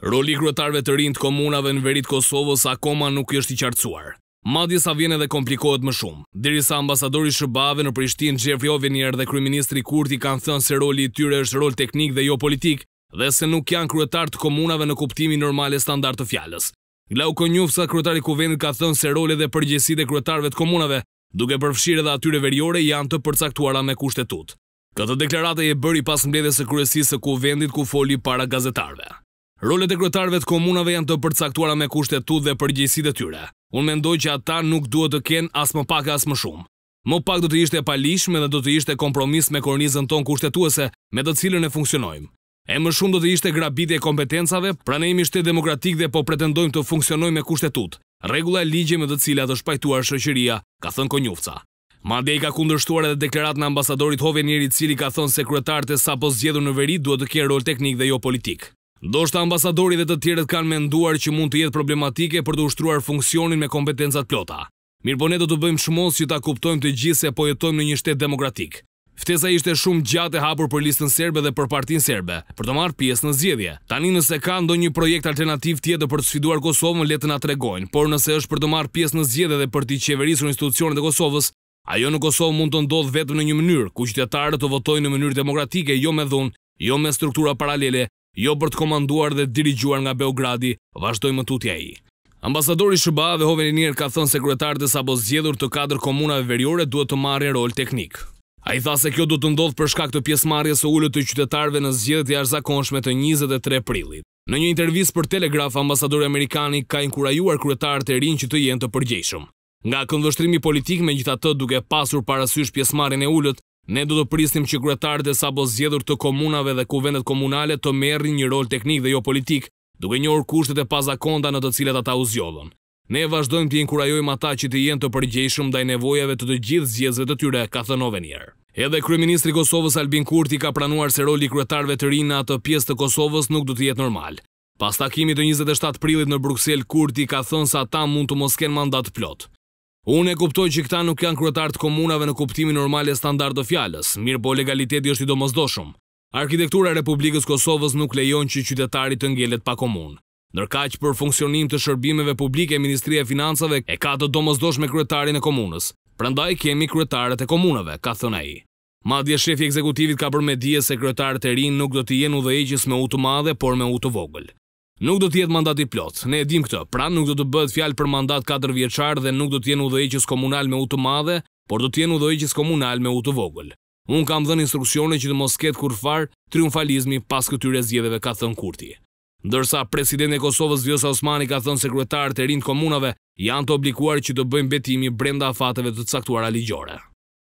Roli kryetarëve të rinj të komunave në veri të Kosovës akoma nuk është i qartësuar. Madje sa vjen edhe komplikohet më shumë. Derisa ambasadori Shëbave në Prishtinë Jeff Jovenier dhe kryeministri Kurti kanë thënë se roli i tyre është rol teknik dhe jo politik dhe se nuk janë kryetar të komunave në kuptimin normal e standard të fjalës. Glau Konjufsa, kryetari i kuvendit, ka thënë se role dhe përgjegjësitë e kryetarëve të komunave, duke përfshirë edhe atyre veriore, janë të përcaktuara me kushtetut. Këtë deklaratë e bëri pas mbledhjes së kryesisë së kuvendit ku foli para gazetarëve. Rolet e kryetarëve të komunave janë të përcaktuara me kushtet tu dhe përgjegjësitë e tyre. Unë mendoj që ata nuk duhet të kenë as më pak as më shumë. Më pak do të ishte palishme dhe do të ishte kompromis me kornizën tonë kushtetuese me të cilën e funksionojmë. E më shumë do të ishte grabitje kompetencave, pra ne jemi demokratik dhe po pretendojmë të funksionojmë me kushtetut. Regula e ligje me të cilat atë shpajtuar shëqëria, ka thënë konjufca. Madej ka kundërshtuar edhe deklarat në ambasadorit hove njeri cili ka thënë se kryetarët e sa po zgjedhë në veri duhet të kje rol teknik dhe jo politik. Do shta ambasadori dhe të tjeret kanë menduar që mund të jetë problematike për të ushtruar funksionin me kompetenzat plota. Mirë po ne do të bëjmë shmoz që ta kuptojmë të gjithë se po jetojmë në një shtet demokratik. Fteza ishte shumë gjatë e hapur për listën serbe dhe për partin serbe, për të marrë pjesë në zjedhje. Tani nëse ka ndo një projekt alternativ tjetë për të sfiduar Kosovën, letën atregojnë, por nëse është për të marrë pjesë në zjedhje dhe për t'i qeverisur institucionet e Kosovës, ajo në Kosovë mund të ndodhë vetëm në një mënyrë, ku qytetarët të votojnë në mënyrë demokratike, jo me dhunë, jo me struktura paralele, jo për të komanduar dhe dirigjuar nga Beogradi, vazhdoj më tutja i. Ambasadori Shëba dhe Hoveni ka thënë sekretarët e sabo zjedhur të kadr komunave veriore duhet të marrë e rol teknik. A i tha se kjo duhet të ndodhë për shkak të pjesmarje së ullët të qytetarve në zjedhët i arzakonshme të 23 prilit. Në një intervjis për Telegraf, ambasadori Amerikani ka inkurajuar kryetarët e rinë që të jenë të përgjeshëm. Nga këndvështrimi politik me gjitha të duke pasur parasysh pjesmarin e ullët, Ne do të prisnim që kretarët e sabo zjedhur të komunave dhe kuvendet komunale të merri një rol teknik dhe jo politik, duke një orë kushtet e paza konda në të cilat ata u zjodhën. Ne vazhdojmë të inkurajojmë ata që të jenë të përgjeshëm dhe i nevojave të të gjithë zjezve të tyre, ka thënove njerë. Edhe Kryeministri Kosovës Albin Kurti ka pranuar se roli kretarëve të rinë në atë pjesë të Kosovës nuk du të jetë normal. Pas takimi të 27 prilit në Bruxelles, Kurti ka thënë sa ta mund të mosken mandat plotë. Unë e kuptoj që këta nuk janë kryetar të komunave në kuptimin normal e standard të fjalës, mirë po legaliteti është i domosdoshëm. Arkitektura e Republikës Kosovës nuk lejon që qytetarit të ngjelet pa komunë. Ndërkaq për funksionim të shërbimeve publike Ministria e Financave e ka të me kryetarin e komunës. Prandaj kemi kryetarët e komunave, ka thënë ai. Madje shefi i ekzekutivit ka bërë me dije se kryetarët e rinë nuk do të jenë udhëheqës me u të madhe, por me u të vogël. Nuk do të jetë mandat i plot. Ne e dim këtë. Pra nuk do të bëhet fjalë për mandat 4 vjeçar dhe nuk do të jenë udhëheqës komunal me u të madhe, por do të jenë udhëheqës komunal me u të vogël. Un kam dhënë instruksione që të mos ketë kurfar triumfalizmi pas këtyre zgjedhjeve ka thënë Kurti. Ndërsa presidenti i Kosovës Vjosa Osmani ka thënë sekretar të rinë të komunave janë të obliguar që të bëjnë betimin brenda afateve të caktuara ligjore.